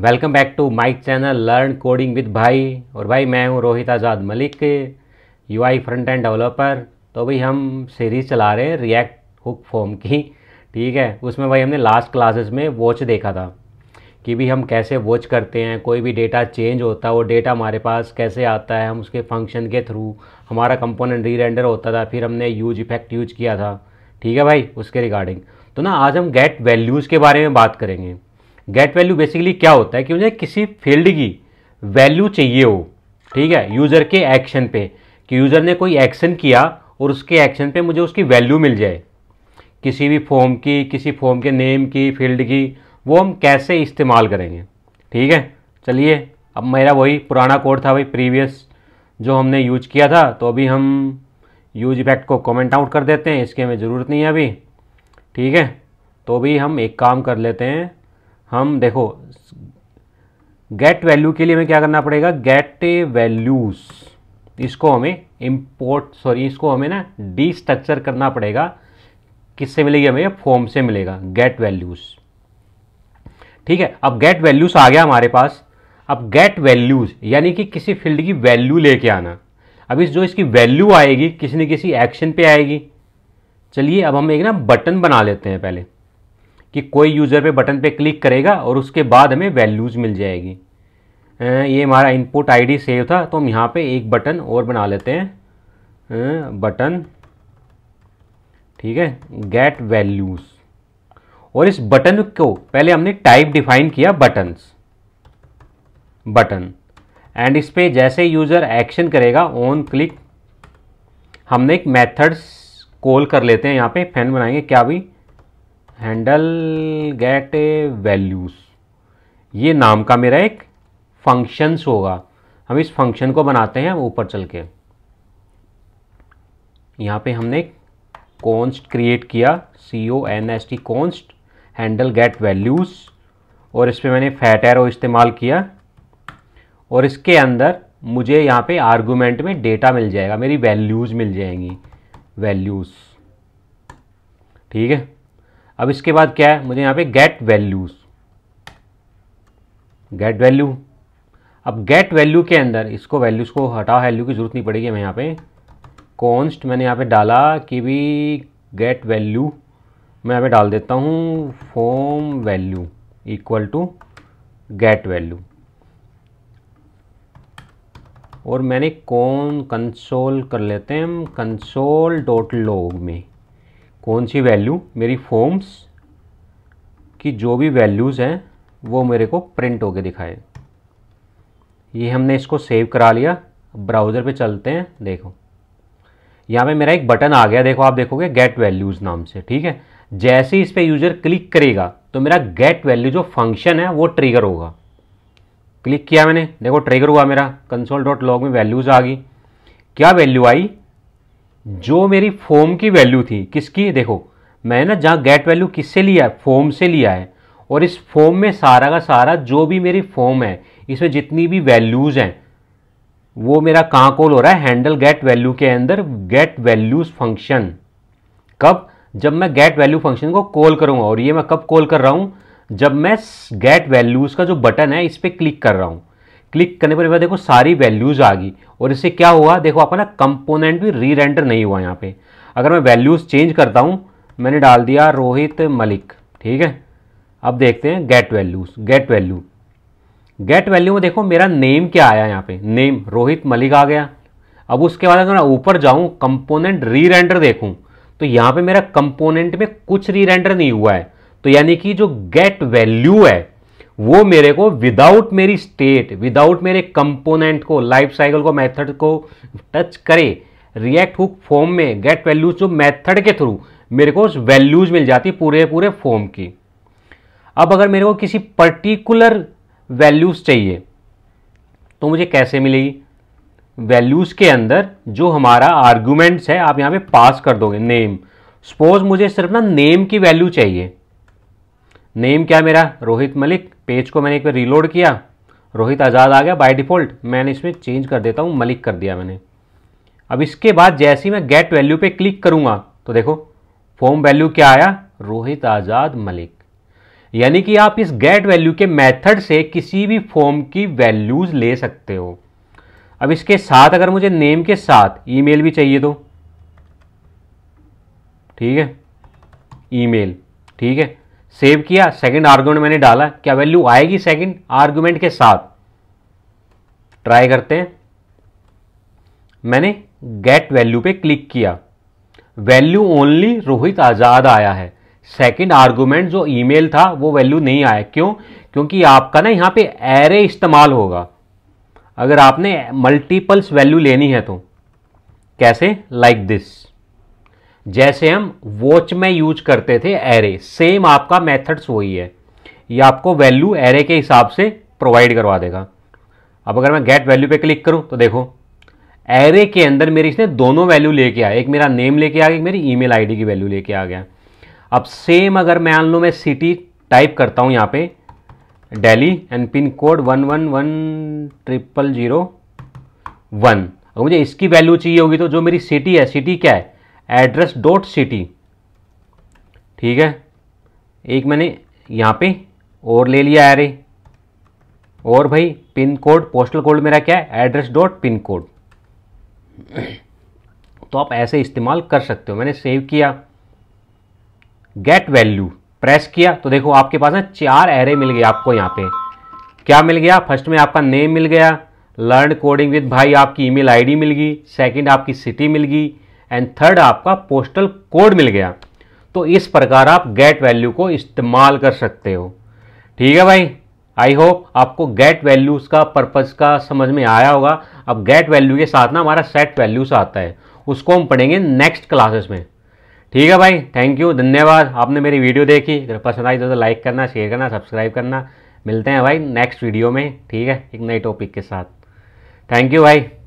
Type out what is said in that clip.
welcome back to my channel learn coding with भाई और भाई मैं हूँ Rohit Azad Malik U I front end developer तो भाई हम सीरीज़ चला रहे हैं रिएक्ट हुक फॉर्म की ठीक है उसमें भाई हमने लास्ट क्लासेस में वॉच देखा था कि भी हम कैसे वॉच करते हैं कोई भी डेटा चेंज होता है वो डेटा हमारे पास कैसे आता है हम उसके फंक्शन के थ्रू हमारा कंपोनेंट री रेंडर होता था फिर हमने यूज इफेक्ट यूज किया था ठीक है भाई उसके रिगार्डिंग तो ना आज हम गेट वैल्यूज़ के बारे में बात करेंगे गेट वैल्यू बेसिकली क्या होता है कि मुझे किसी फील्ड की वैल्यू चाहिए हो ठीक है यूज़र के एक्शन पे कि यूज़र ने कोई एक्शन किया और उसके एक्शन पे मुझे उसकी वैल्यू मिल जाए किसी भी फॉर्म की किसी फॉर्म के नेम की फील्ड की वो हम कैसे इस्तेमाल करेंगे ठीक है चलिए अब मेरा वही पुराना कोड था भाई प्रीवियस जो हमने यूज किया था तो अभी हम यूज इफेक्ट को कमेंट आउट कर देते हैं इसकी हमें ज़रूरत नहीं है अभी ठीक है तो अभी हम एक काम कर लेते हैं हम देखो गेट वैल्यू के लिए हमें क्या करना पड़ेगा गेट वैल्यूज इसको हमें इम्पोर्ट सॉरी इसको हमें ना डी स्ट्रक्चर करना पड़ेगा किससे मिलेगी हमें फॉर्म से मिलेगा गेट वैल्यूज ठीक है अब गेट वैल्यूज आ गया हमारे पास अब गेट वैल्यूज यानी कि किसी फील्ड की वैल्यू लेके आना अब इस जो इसकी वैल्यू आएगी किसी न किसी एक्शन पे आएगी चलिए अब हम एक ना बटन बना लेते हैं पहले कि कोई यूज़र पे बटन पे क्लिक करेगा और उसके बाद हमें वैल्यूज़ मिल जाएगी ये हमारा इनपुट आईडी सेव था तो हम यहाँ पे एक बटन और बना लेते हैं बटन ठीक है गेट वैल्यूज़ और इस बटन को पहले हमने टाइप डिफाइन किया बटन्स बटन एंड इस पर जैसे यूज़र एक्शन करेगा ऑन क्लिक हमने एक मेथड्स कॉल कर लेते हैं यहाँ पे फैन बनाएंगे क्या भाई हैंडल गेट वैल्यूज़ ये नाम का मेरा एक फंक्शंस होगा हम इस फंक्शन को बनाते हैं ऊपर चल के यहाँ पे हमने कॉन्स्ट क्रिएट किया C O N S T const handle get values और इस पर मैंने फैट एरो इस्तेमाल किया और इसके अंदर मुझे यहाँ पे आर्गूमेंट में डेटा मिल जाएगा मेरी वैल्यूज़ मिल जाएंगी वैल्यूज़ ठीक है अब इसके बाद क्या है मुझे यहाँ पे गेट वैल्यूज गेट वैल्यू अब गेट वैल्यू के अंदर इसको वैल्यूज़ को हटाओ वैल्यू की ज़रूरत नहीं पड़ेगी हमें यहाँ पे कॉन्स्ट मैंने यहाँ पे डाला कि भी गेट वैल्यू मैं यहाँ पे डाल देता हूँ form value equal to get value और मैंने कौन कंसोल कर लेते हैं हम कंसोल डॉट लॉग में कौन सी वैल्यू मेरी फॉर्म्स की जो भी वैल्यूज़ हैं वो मेरे को प्रिंट होके दिखाए ये हमने इसको सेव करा लिया ब्राउज़र पे चलते हैं देखो यहाँ पे मेरा एक बटन आ गया देखो आप देखोगे गेट वैल्यूज़ नाम से ठीक है जैसे ही इस पर यूज़र क्लिक करेगा तो मेरा गेट वैल्यू जो फंक्शन है वो ट्रिगर होगा क्लिक किया मैंने देखो ट्रिगर हुआ मेरा कंसोल डॉट लॉग में वैल्यूज़ आ गई क्या वैल्यू आई जो मेरी फोम की वैल्यू थी किसकी देखो मैं ना जहाँ गेट वैल्यू किससे लिया है फोम से लिया है और इस फोम में सारा का सारा जो भी मेरी फोम है इसमें जितनी भी वैल्यूज़ हैं वो मेरा कहाँ कॉल हो रहा है हैंडल गेट वैल्यू के अंदर गेट वैल्यूज़ फंक्शन कब जब मैं गेट वैल्यू फंक्शन को कॉल करूँगा और ये मैं कब कॉल कर रहा हूँ जब मैं गेट वैल्यूज़ का जो बटन है इस पर क्लिक कर रहा हूँ क्लिक करने पर देखो सारी वैल्यूज़ आ गई और इससे क्या हुआ देखो अपना कंपोनेंट भी री रेंडर नहीं हुआ यहाँ पे अगर मैं वैल्यूज़ चेंज करता हूँ मैंने डाल दिया रोहित मलिक ठीक है अब देखते हैं get values get value get value में देखो मेरा नेम क्या आया यहाँ पे नेम रोहित मलिक आ गया अब उसके बाद अगर मैं ऊपर जाऊँ कंपोनेंट री रेंडर देखूँ तो यहाँ पे मेरा कंपोनेंट में कुछ री रेंडर नहीं हुआ है तो यानी कि जो गेट वैल्यू है वो मेरे को विदाउट मेरी स्टेट विदाउट मेरे कंपोनेंट को लाइफ साइकिल को मेथड को टच करे रिएक्ट हुक फॉर्म में गेट वैल्यूज जो मेथड के थ्रू मेरे को उस वैल्यूज मिल जाती पूरे पूरे फॉर्म की अब अगर मेरे को किसी पर्टिकुलर वैल्यूज चाहिए तो मुझे कैसे मिलेगी वैल्यूज के अंदर जो हमारा आर्ग्यूमेंट्स है आप यहाँ पे पास कर दोगे नेम सपोज मुझे सिर्फ ना नेम की वैल्यू चाहिए नेम क्या मेरा रोहित मलिक पेज को मैंने एक बार रीलोड किया रोहित आज़ाद आ गया बाय डिफ़ॉल्ट मैंने इसमें चेंज कर देता हूँ मलिक कर दिया मैंने अब इसके बाद जैसे ही मैं गेट वैल्यू पे क्लिक करूँगा तो देखो फॉर्म वैल्यू क्या आया रोहित आज़ाद मलिक यानी कि आप इस गेट वैल्यू के मेथड से किसी भी फॉर्म की वैल्यूज़ ले सकते हो अब इसके साथ अगर मुझे नेम के साथ ईमेल भी चाहिए तो ठीक है ईमेल ठीक है सेव किया सेकंड आर्गुमेंट मैंने डाला क्या वैल्यू आएगी सेकंड आर्गुमेंट के साथ ट्राई करते हैं मैंने गेट वैल्यू पे क्लिक किया वैल्यू ओनली रोहित आज़ाद आया है सेकंड आर्गुमेंट जो ईमेल था वो वैल्यू नहीं आया क्यों क्योंकि आपका ना यहां पे एरे इस्तेमाल होगा अगर आपने मल्टीपल्स वैल्यू लेनी है तो कैसे लाइक like दिस जैसे हम वॉच में यूज करते थे एरे सेम आपका मेथड्स वही है ये आपको वैल्यू एरे के हिसाब से प्रोवाइड करवा देगा अब अगर मैं गेट वैल्यू पे क्लिक करूं तो देखो एरे के अंदर मेरी इसने दोनों वैल्यू लेके आया एक मेरा नेम लेके आ गया एक मेरी ईमेल आईडी की वैल्यू लेके आ गया अब सेम अगर मैं मान लो मैं सिटी टाइप करता हूँ यहाँ पे Delhi and pin code one one one triple zero one अगर मुझे इसकी वैल्यू चाहिए होगी तो जो मेरी सिटी है सिटी क्या है एड्रेस डॉट सिटी ठीक है एक मैंने यहाँ पे और ले लिया एरे और भाई पिन कोड पोस्टल कोड मेरा क्या है एड्रेस डॉट पिन कोड तो आप ऐसे इस्तेमाल कर सकते हो मैंने सेव किया गेट वैल्यू प्रेस किया तो देखो आपके पास ना चार एरे मिल गए आपको यहाँ पे क्या मिल गया फर्स्ट में आपका नेम मिल गया लर्न कोडिंग विद भाई आपकी ईमेल आईडी मिल गई सेकंड आपकी सिटी मिल गई एंड थर्ड आपका पोस्टल कोड मिल गया तो इस प्रकार आप गेट वैल्यू को इस्तेमाल कर सकते हो ठीक है भाई आई होप आपको गेट वैल्यूज़ का पर्पज़ का समझ में आया होगा अब गेट वैल्यू के साथ ना हमारा सेट वैल्यूज़ आता है उसको हम पढ़ेंगे नेक्स्ट क्लासेस में ठीक है भाई थैंक यू धन्यवाद आपने मेरी वीडियो देखी अगर पसंद आई तो, तो लाइक करना शेयर करना सब्सक्राइब करना मिलते हैं भाई नेक्स्ट वीडियो में ठीक है एक नए टॉपिक के साथ थैंक यू भाई